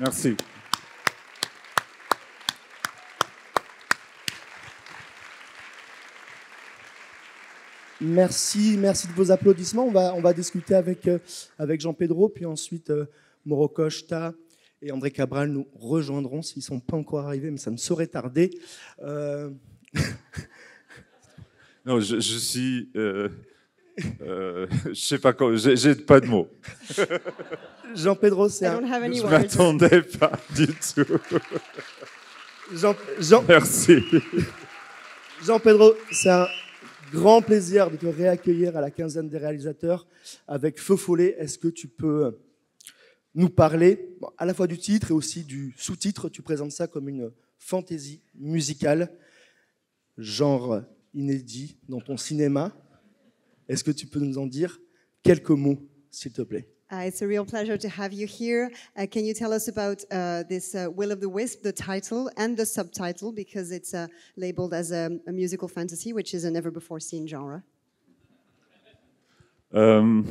Merci. Merci, merci de vos applaudissements. On va, on va discuter avec, euh, avec Jean Pedro, puis ensuite euh, Moro et André Cabral nous rejoindront s'ils ne sont pas encore arrivés, mais ça ne saurait tarder. Euh, non, je suis euh, je sais pas quoi, j'ai pas de mots. Jean Pedro, c'est pas du tout. Jean, Merci. Jean Pedro, c'est un grand plaisir de te réaccueillir à la quinzaine des réalisateurs avec Feu Follet. Est-ce que tu peux nous parler à la fois du titre et aussi du sous-titre Tu présentes ça comme une fantaisie musicale, genre inédit dans ton cinéma. Est-ce que tu peux nous en dire quelques mots, s'il te plaît C'est uh, it's a real pleasure to have you here. Uh, can you tell us about uh, this Will of the Wisp, the title and the subtitle, because it's labeled as a, a, musical fantasy, which is a never before seen genre? Um,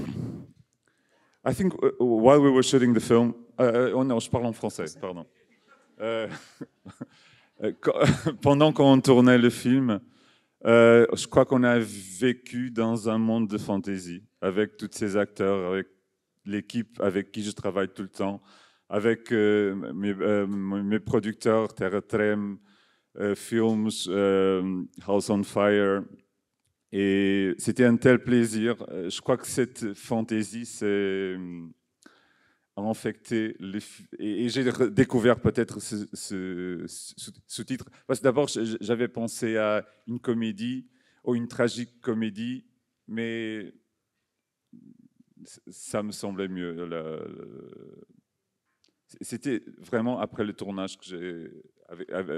I think while we were shooting the film, oh non, je parle en français, pardon. Euh, euh, pendant qu'on tournait le film, euh, je crois qu'on a vécu dans un monde de fantaisie, avec tous ces acteurs, avec l'équipe avec qui je travaille tout le temps, avec euh, mes, euh, mes, producteurs, Terre Trem, Films, House on Fire. Et c'était un tel plaisir. Je crois que cette fantaisie, c'est a infecté les et, j'ai découvert peut-être ce, sous titre parce que d'abord j'avais pensé à une comédie ou oh, une tragique comédie, mais ça me semblait mieux. C'était vraiment après le tournage que j'ai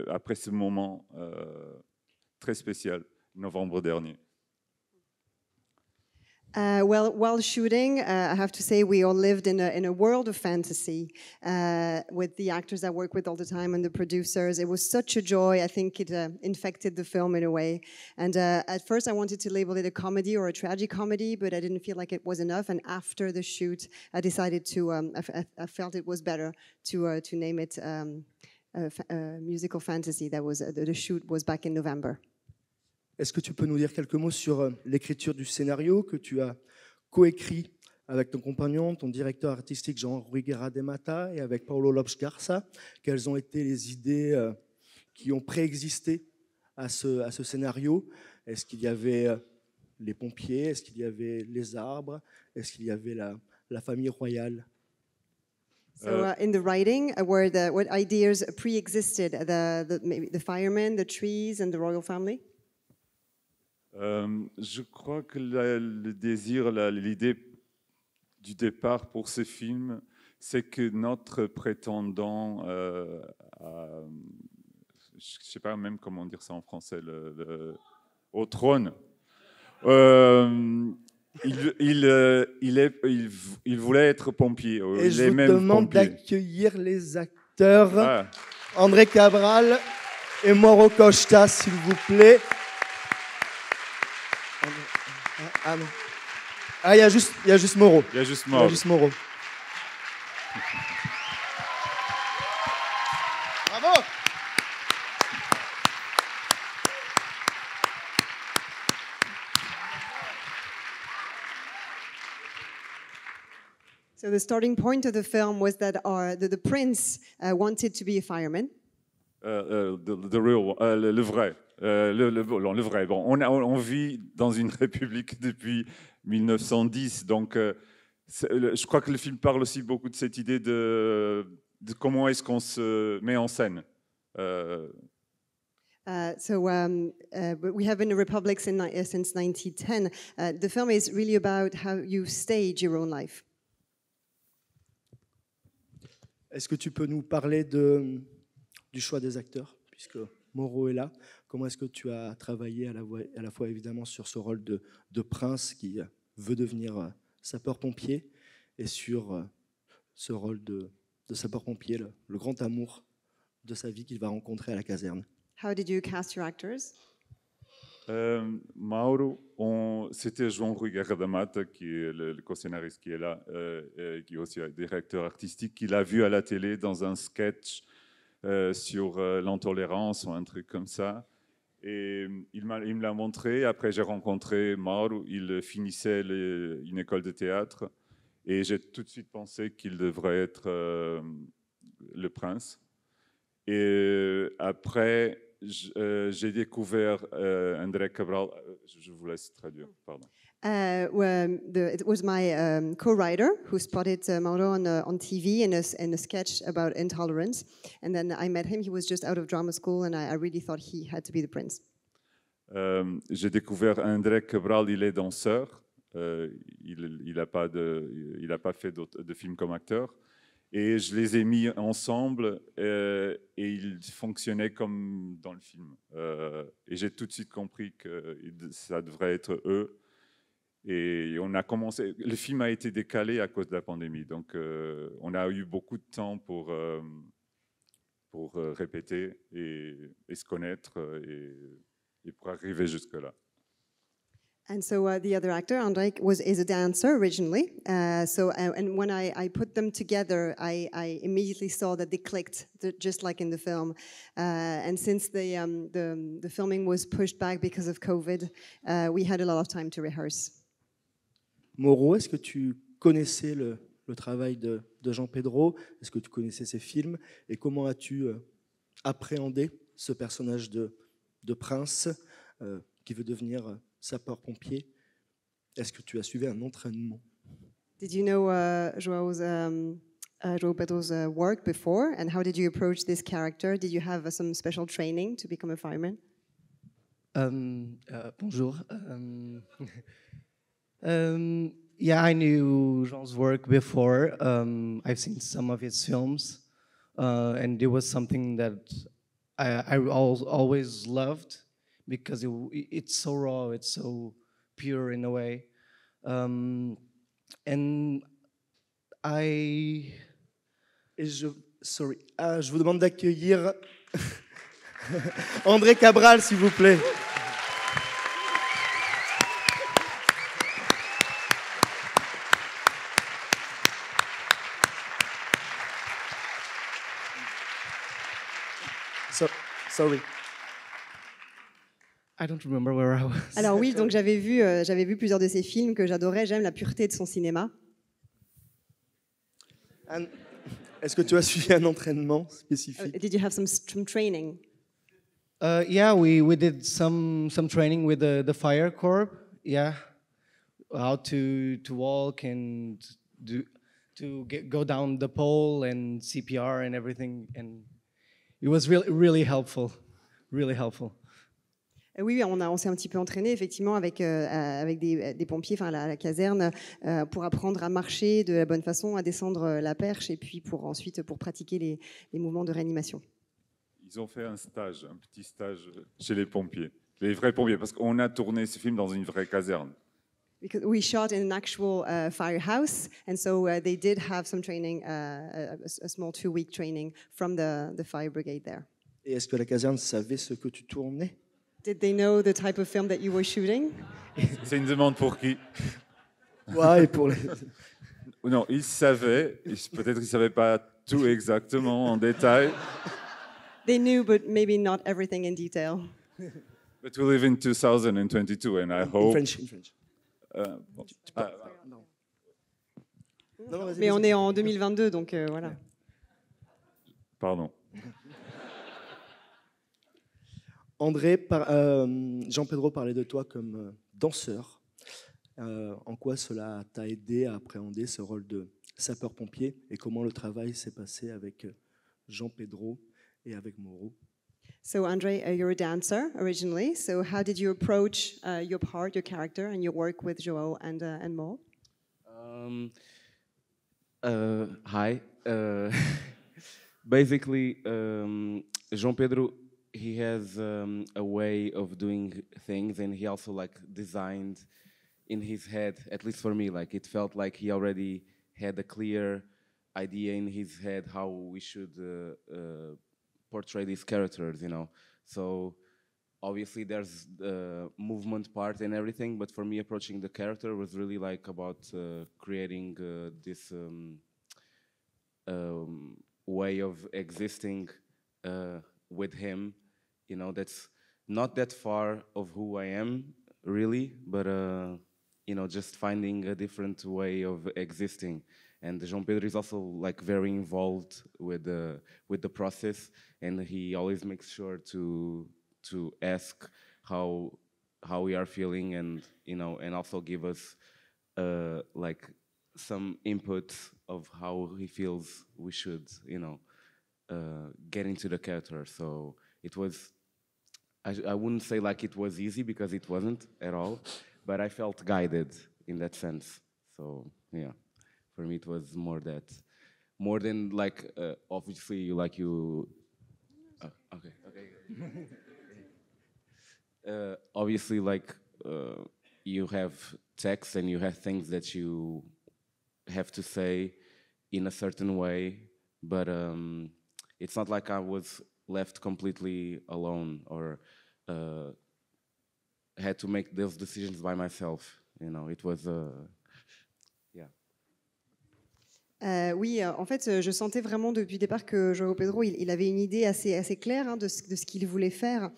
après ce moment euh, très spécial, novembre dernier. Uh, well, while shooting, uh, I have to say we all lived in a, in a world of fantasy uh, with the actors I work with all the time and the producers. It was such a joy. I think it uh, infected the film in a way. And uh, at first, I wanted to label it a comedy or a tragic comedy, but I didn't feel like it was enough. And after the shoot, I decided to. Um, I, felt it was better to uh, to name it um, musical fantasy. That was the shoot was back in November. Est-ce que tu peux nous dire quelques mots sur euh, l'écriture du scénario que tu as coécrit avec ton compagnon, ton directeur artistique Jean ruy de Mata et avec Paolo Lopes Garza Quelles ont été les idées euh, qui ont préexisté à ce, à ce scénario Est-ce qu'il y avait euh, les pompiers Est-ce qu'il y avait les arbres Est-ce qu'il y avait la, famille royale So uh, in the writing, uh, were the what ideas the firemen, the trees, and the royal family? Euh, je crois que le désir, l'idée du départ pour ce film, c'est que notre prétendant, euh, je ne sais pas même comment dire ça en français, au trône, euh, il, il, est, il, voulait être pompier. Et je vous demande d'accueillir les acteurs ah. André Cabral et Mauro Costa, s'il vous plaît. Ah non. Ah, il juste Moreau. Il y a juste Moreau. Il y a juste Moreau. Bravo. So the starting point of the film was that our, uh, the, the prince uh, wanted to be a fireman. Uh, uh, the, the real, uh, le, le vrai. Euh, le, le, vrai. Bon, on, vit dans une république depuis 1910, donc euh, je crois que le film parle aussi beaucoup de cette idée de, comment est-ce qu'on se met en scène. Euh... Uh, so um, uh, we have been a republic 1910. Uh, the film is really about how you stage your own life. Est-ce que tu peux nous parler du choix des acteurs, puisque Moreau est là Comment est-ce que tu as travaillé à la, fois évidemment sur ce rôle de, prince qui euh, veut devenir euh, sapeur-pompier et sur euh, ce rôle de, sapeur-pompier, le, grand amour de sa vie qu'il va rencontrer à la caserne How did you cast your actors Mauro, c'était Jean-Rui Gardamata, qui est le, co-scénariste qui est là, et qui est aussi un directeur artistique, qui l'a vu à la télé dans un sketch sur l'intolérance ou un truc comme ça. Et euh, il, me l'a montré. Après, j'ai rencontré Mauro. Il finissait une école de théâtre. Et j'ai tout de suite pensé qu'il devrait être euh, le prince. Et euh, après, j'ai découvert André Cabral. Je vous laisse traduire, pardon uh, mon um, the, it was my um, co-writer who spotted uh, Mauro on, uh, on TV in a, in a, sketch about intolerance. And then I met him. He was just out of drama school, and I, I really thought he had to be the prince. Um, J'ai découvert André Cabral. Il est danseur. Euh, il n'a pas, de, il a pas fait de films comme acteur. Et je les ai mis ensemble euh, et ils fonctionnaient comme dans le film. Euh, et j'ai tout de suite compris que ça devrait être eux et on a commencé, le film a été décalé à cause de la pandémie, donc euh, on a eu beaucoup de temps pour, euh, pour euh, répéter et, se connaître et, pour arriver jusque-là. And so uh, the other actor, Andrei, was is a dancer originally. Uh, so uh, and when I, I put them together, I, I immediately saw that they clicked, just like in the film. Uh, and since the, um, the the filming was pushed back because of COVID, uh, we had a lot of time to rehearse. Moreau. Est-ce que tu connaissais le, travail de, Jean Pedro Est-ce que tu connaissais ses films Et comment as-tu euh, appréhendé ce personnage de, prince euh, qui veut devenir euh, sapeur-pompier Est-ce que tu as suivi un entraînement Did you know uh, um, uh, uh, work before and how did you approach this character? Did you have some special training to become a fireman? Um, bonjour. Um, Um, yeah, I knew Jean's work before. Um, I've seen some of his films, uh, and it was something that I, I always loved because it, it's so raw, it's so pure in a way. Um, and I. Et je, sorry. Ah, je vous demande d'accueillir André Cabral, s'il vous plaît. Sorry. I don't remember where I was. Alors oui, donc j'avais vu, euh, j'avais vu plusieurs de ses films que j'adorais. J'aime la pureté de son cinéma. est-ce que tu as suivi un entraînement spécifique? Euh, did you have some, Oui, training? Uh, yeah, we, we did some, some training with the, the fire corps. Yeah, how to, to walk and do, to get, go down the pole and CPR and everything and euh, oui, on, a, on s'est un petit peu entraîné effectivement avec, euh, euh, avec des, pompiers, enfin à la, caserne, pour apprendre à marcher de la bonne façon, à descendre la perche et puis pour ensuite pour pratiquer les, les mouvements de réanimation. Ils ont fait un stage, un petit stage chez les pompiers, les vrais pompiers, parce qu'on a tourné ce film dans une vraie caserne. because we shot in an actual uh, firehouse, and so uh, they did have some training, uh, a, a, small two-week training from the, the fire brigade there. Et est-ce que la caserne savait ce que tu tournais? Did they know the type of film that you were shooting? C'est une demande pour qui? ouais, et pour les... Non, ils savaient. Peut-être ils savaient pas tout exactement en détail. They knew, but maybe not everything in detail. But we live in 2022, and I hope. In French, in French. tu, Mais on est en 2022, donc euh, voilà. Pardon. André, euh, Jean-Pedro parlait de toi comme euh, danseur. en quoi cela t'a aidé à appréhender ce rôle de sapeur-pompier et comment le travail s'est passé avec Jean-Pedro et avec Moreau So, Andre, uh, you're a dancer originally. So, how did you approach uh, your part, your character, and your work with Joao and uh, and Mo? Um, uh, hi. Uh, basically, um, João Pedro, he has um, a way of doing things, and he also like designed in his head. At least for me, like it felt like he already had a clear idea in his head how we should uh, portray these characters, you know. So obviously there's the movement part and everything, but for me approaching the character was really like about uh, creating uh, this um, um, way of existing uh, with him, you know, that's not that far of who I am really, but uh, you know, just finding a different way of existing and João Pedro is also like very involved with the with the process, and he always makes sure to to ask how how we are feeling, and you know, and also give us uh, like some input of how he feels we should, you know, uh, get into the character. So it was. I, I wouldn't say like it was easy because it wasn't at all, but I felt guided in that sense. So yeah for me it was more that more than like uh, obviously like you uh, okay okay uh, obviously like uh, you have text and you have things that you have to say in a certain way but um, it's not like i was left completely alone or uh, had to make those decisions by myself you know it was a uh, Euh, oui, euh, en fait, euh, je sentais vraiment depuis le départ que Joao Pedro, il, avait une idée assez, assez claire hein, de ce, de ce qu'il voulait faire.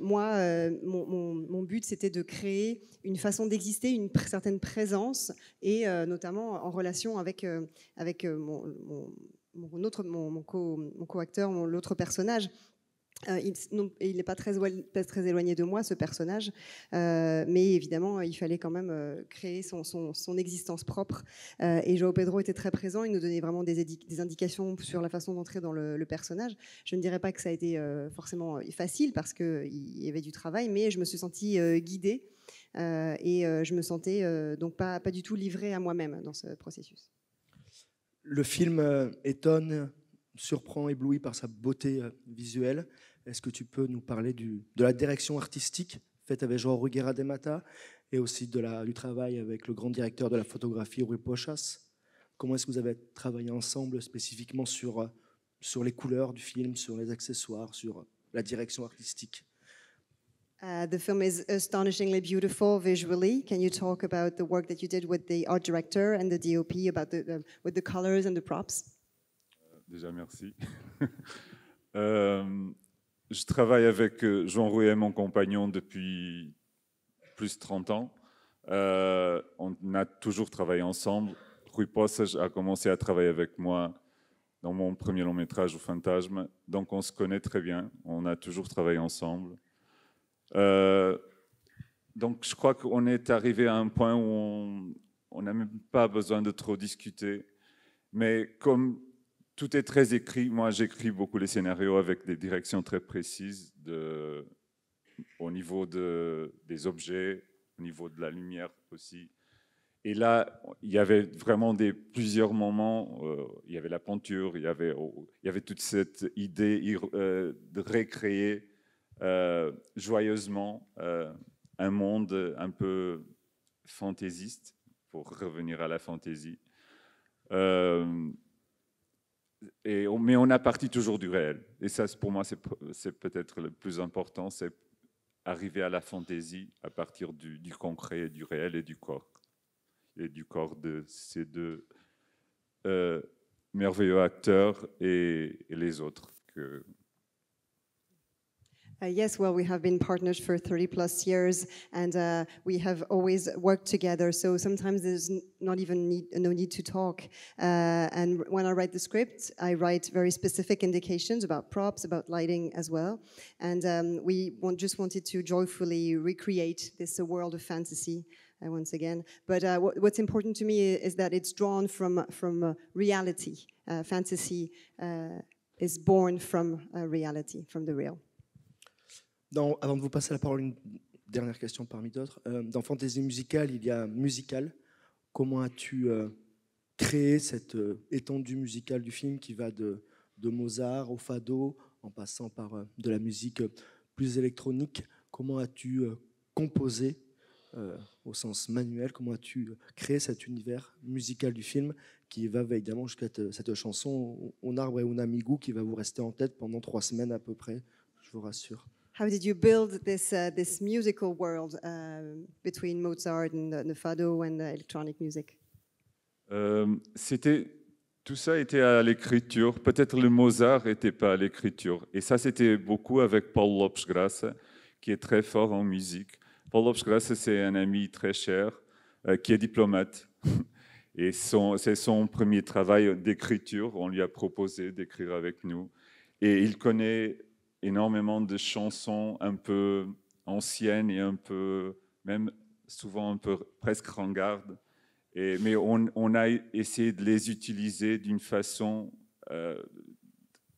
moi, mon, mon, but, c'était de créer une façon d'exister, une certaine présence, et notamment en relation avec, avec mon, mon, co-acteur, l'autre personnage euh, il, n'est pas très, très, éloigné de moi, ce personnage, euh, mais évidemment, il fallait quand même euh, créer son, existence propre. et João Pedro était très présent, il nous donnait vraiment des, indications sur la façon d'entrer dans le, personnage. Je ne dirais pas que ça a été forcément facile parce qu'il y avait du travail, mais je me suis sentie guidée et je me sentais donc pas, pas du tout livrée à moi-même dans ce processus. Le film étonne surprend, ébloui par sa beauté euh, visuelle. Est-ce que tu peux nous parler de la direction artistique faite avec Jean Ruguera de Mata et aussi du travail avec le grand directeur de la photographie, Rui Pochas Comment est-ce que vous avez travaillé ensemble spécifiquement sur, euh, les couleurs du film, sur les accessoires, sur euh, la direction artistique uh, the film is astonishingly beautiful visually. Can you talk about the work that you did with the art director and the DOP, about the, with the colors and the props? Déjà, merci. Euh, je travaille avec euh, Jean Rouet, mon compagnon, depuis plus de 30 ans. Euh, on a toujours travaillé ensemble. Rui Posse a commencé à travailler avec moi dans mon premier long métrage, Au Fantasme. Donc on se connaît très bien, on a toujours travaillé ensemble. donc je crois qu'on est arrivé à un point où on n'a même pas besoin de trop discuter. Mais comme tout est très écrit. Moi, j'écris beaucoup les scénarios avec des directions très précises au niveau des objets, au niveau de la lumière aussi. Et là, il y avait vraiment des, plusieurs moments. Euh, il y avait la peinture, il y avait, oh, toute cette idée euh, de recréer euh, joyeusement un monde un peu fantaisiste, pour revenir à la fantaisie mais on a parti toujours du réel. Et ça, pour moi, c'est peut-être le plus important, c'est arriver à la fantaisie à partir du, du, concret, du réel et du corps. Et du corps de ces deux euh, merveilleux acteurs et, et les autres que, Uh, yes, well, we have been partners for 30 plus years, and uh, we have always worked together. So sometimes there's not even need, no need to talk. Uh, and when I write the script, I write very specific indications about props, about lighting as well. And um, we want, just wanted to joyfully recreate this uh, world of fantasy uh, once again. But uh, what, what's important to me is that it's drawn from from reality. fantasy is born from reality, from the real. avant de vous passer la parole, une dernière question parmi d'autres. Euh, dans Fantaisie musicale, il y a musical. Comment as-tu euh, créé cette euh, étendue musicale du film qui va de, de Mozart au fado, en passant par de la musique plus électronique Comment as-tu composé au sens manuel Comment as-tu créé cet univers musical du film qui va bah, évidemment jusqu'à cette chanson On arbre et un amigo qui va vous rester en tête pendant trois semaines à peu près, je vous rassure how did you build this monde uh, musical world uh, Mozart and the, fado and euh, c'était tout ça était à l'écriture. Peut-être le Mozart n'était pas à l'écriture. Et ça, c'était beaucoup avec Paul Lopschgrasse, qui est très fort en musique. Paul Lopschgrasse, c'est un ami très cher euh, qui est diplomate. Et c'est son premier travail d'écriture. On lui a proposé d'écrire avec nous. Et il connaît énormément de chansons un peu anciennes et un peu, même souvent un peu presque rangardes. Et, mais on, a essayé de les utiliser d'une façon euh,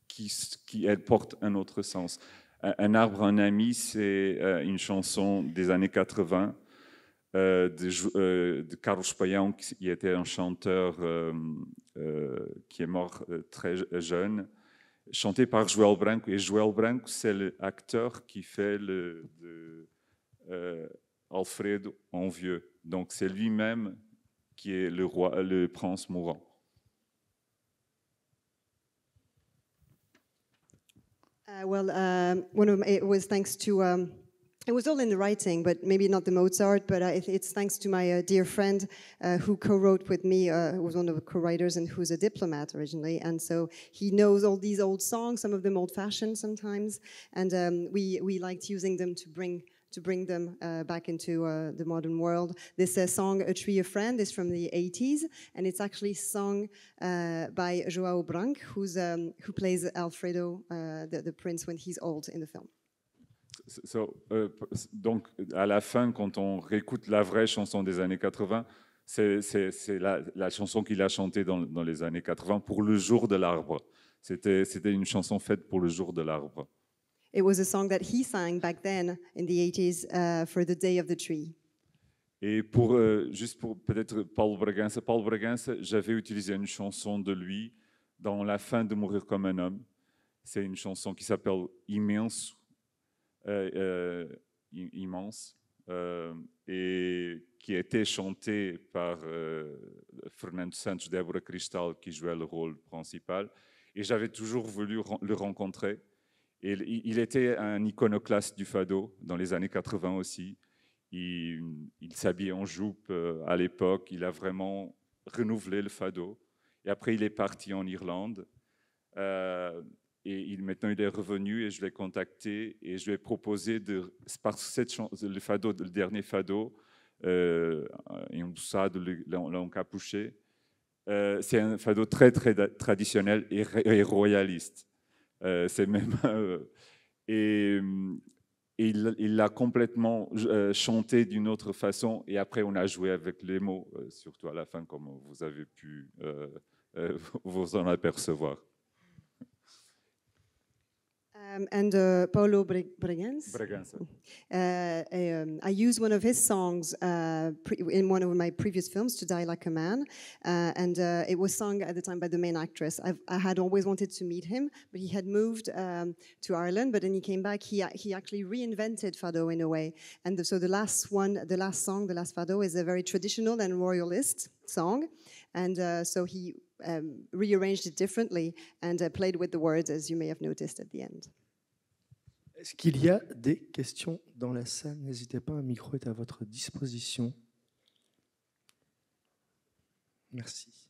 qui, qui elle, porte un autre sens. Un, arbre, un ami, c'est euh, une chanson des années 80 euh, de, de, Carlos Payan, qui était un chanteur qui est mort très jeune chanté par Joel Branco. Et Joel Branco, c'est l'acteur qui fait le, de, euh, Alfredo en vieux. Donc c'est lui-même qui est le, roi, le prince mourant. it was all in the writing, but maybe not the Mozart. But uh, it's thanks to my uh, dear friend uh, who co-wrote with me, uh, who was one of the co-writers and who's a diplomat originally, and so he knows all these old songs, some of them old-fashioned sometimes, and um, we we liked using them to bring to bring them uh, back into uh, the modern world. This uh, song, A Tree, a Friend, is from the 80s, and it's actually sung uh, by Joao Branco, who's, um, who plays Alfredo, uh, the, the, prince, when he's old in the film. Euh, donc, à la fin, quand on réécoute la vraie chanson des années 80, c'est la, chanson qu'il a chantée dans, les années 80 pour le jour de l'arbre. C'était une chanson faite pour le jour de l'arbre. It was a song that he sang back then 80s uh, for the day Et pour euh, juste pour peut-être Paul Braganza, Paul Braganza, j'avais utilisé une chanson de lui dans La fin de mourir comme un homme. C'est une chanson qui s'appelle Immense euh, euh, immense euh, et qui a été chanté par Fernando Santos, Deborah Cristal, qui jouait le rôle principal. Et j'avais toujours voulu le rencontrer. Et il était un iconoclaste du fado dans les années 80 aussi. Il, s'habillait en jupe à l'époque. Il a vraiment renouvelé le fado. Et après, il est parti en Irlande. Et maintenant, il est revenu et je l'ai contacté et je lui ai proposé, de, par cette chance le, fado, le dernier fado, euh, en ça de euh, c'est un fado très, très traditionnel et, royaliste. Euh, c'est même. Euh, et, et il l'a complètement chanté d'une autre façon. Et après, on a joué avec les mots, surtout à la fin, comme vous avez pu vous en apercevoir. Um, and uh, Paulo Bregenz. Bregenz. Uh, I, um, I used one of his songs uh, in one of my previous films, To Die Like a Man, uh, and uh, it was sung at the time by the main actress. I've, i had always wanted to meet him, but he had moved um, to Ireland, but then he came back. He, he actually reinvented Fado in a way. And the, so the last one, the last song, the last Fado, is a very traditional and royalist song. And uh, so he um, rearranged it differently and uh, played with the words, as you may have noticed at the end. Est-ce qu'il y a des questions dans la salle N'hésitez pas, un micro est à votre disposition. Merci.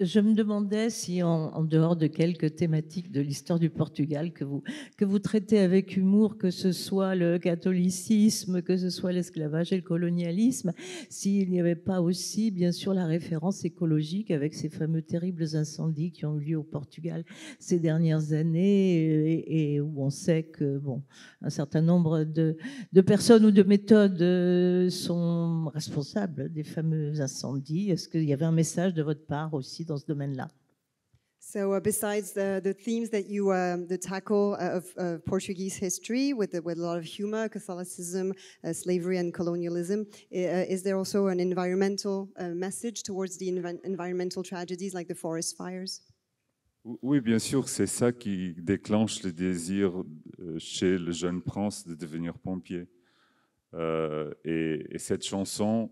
Je me demandais si, en, dehors de quelques thématiques de l'histoire du Portugal que vous, que vous traitez avec humour, que ce soit le catholicisme, que ce soit l'esclavage et le colonialisme, s'il n'y avait pas aussi, bien sûr, la référence écologique avec ces fameux terribles incendies qui ont eu lieu au Portugal ces dernières années et, où on sait que, bon, un certain nombre de, de personnes ou de méthodes euh, sont responsables des fameux incendies. Est-ce qu'il y avait un message de votre part aussi dans ce domaine-là. So, uh, besides the, the, themes that you um, the tackle uh, of, Portuguese history with, with a lot of humor, Catholicism, uh, slavery, and colonialism, is there also an environmental message towards the environmental tragedies like the forest fires? Oui, bien sûr, c'est ça qui déclenche le désir euh, chez le jeune prince de devenir pompier. Euh, et, et, cette chanson,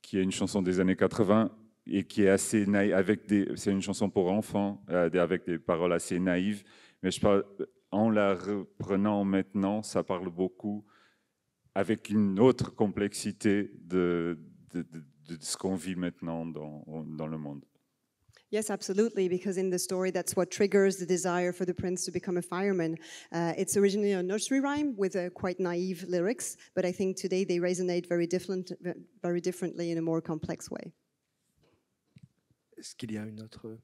qui est une chanson des années 80, et qui est assez naïve, avec des, c'est une chanson pour enfants, euh, avec des paroles assez naïves, mais je pense, en la reprenant maintenant, ça parle beaucoup avec une autre complexité de, ce qu'on vit maintenant dans, le monde. Yes, absolutely, because in the story, that's what triggers the desire for the prince to become a fireman. C'est uh, it's originally a nursery rhyme with des quite naive lyrics, but I think today they resonate very, different, very differently in a more complex way. Est-ce qu'il y a une autre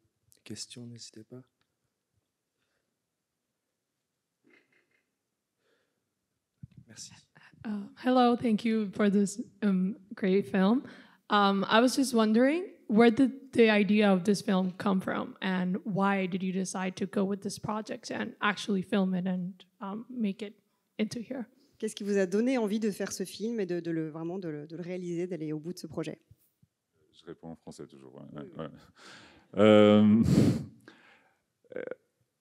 question N'hésitez pas. Merci. Uh, hello, thank you for this um, great film. Um, I was just wondering, where did the idea of this film come from, and why did you decide to go with this project and actually film it and um, make it into here? Qu'est-ce qui vous a donné envie de faire ce film et de, de le, vraiment de le réaliser, d'aller au bout de ce projet je réponds en français toujours. Euh, euh,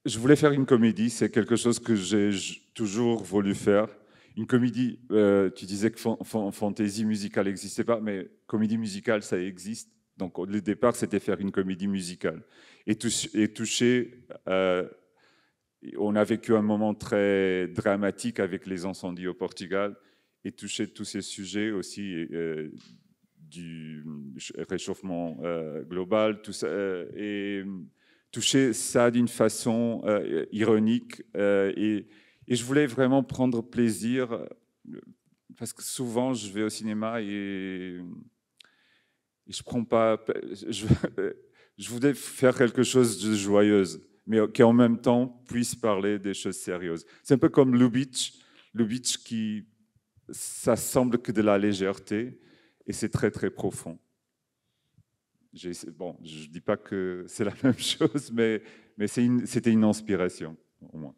je voulais faire une comédie, c'est quelque chose que j'ai toujours voulu faire. Une comédie, euh, tu disais que fantaisie musicale n'existait pas, mais comédie musicale, ça existe. Donc le départ, c'était faire une comédie musicale. Et, toucher, on a vécu un moment très dramatique avec les incendies au Portugal, et toucher tous ces sujets aussi du réchauffement euh, global, tout ça, euh, et hum, toucher ça d'une façon euh, ironique. Et, et, je voulais vraiment prendre plaisir, parce que souvent je vais au cinéma et, hum, et je prends pas... Je, je voulais faire quelque chose de joyeuse, mais qui en même temps puisse parler des choses sérieuses. C'est un peu comme Lubitsch, Lubitsch qui, ça semble que de la légèreté, et c'est très, très profond. Bon, je ne dis pas que c'est la même chose, mais, c'était une, inspiration, au moins.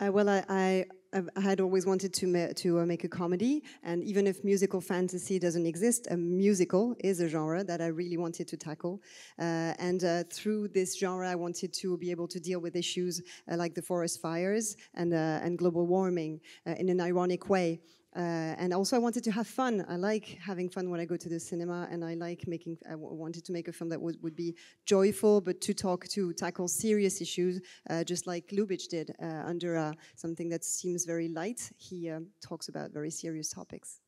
Uh, well, I, I... I had always wanted to, ma to uh, make a comedy, and even if musical fantasy doesn't exist, a musical is a genre that I really wanted to tackle. Uh, and uh, through this genre, I wanted to be able to deal with issues uh, like the forest fires and, uh, and global warming in an ironic way. Uh, and also, I wanted to have fun. I like having fun when I go to the cinema, and I like making. I wanted to make a film that would, would be joyful, but to talk to tackle serious issues, uh, just like Lubitsch did uh, under uh, something that seems very light. He uh, talks about very serious topics.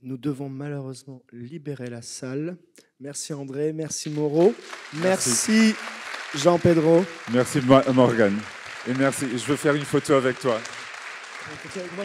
Nous devons malheureusement libérer la salle. Merci André, merci Moreau, merci, merci Jean Pedro. Merci Morgan. Et merci. Je veux faire une photo avec toi. Avec moi.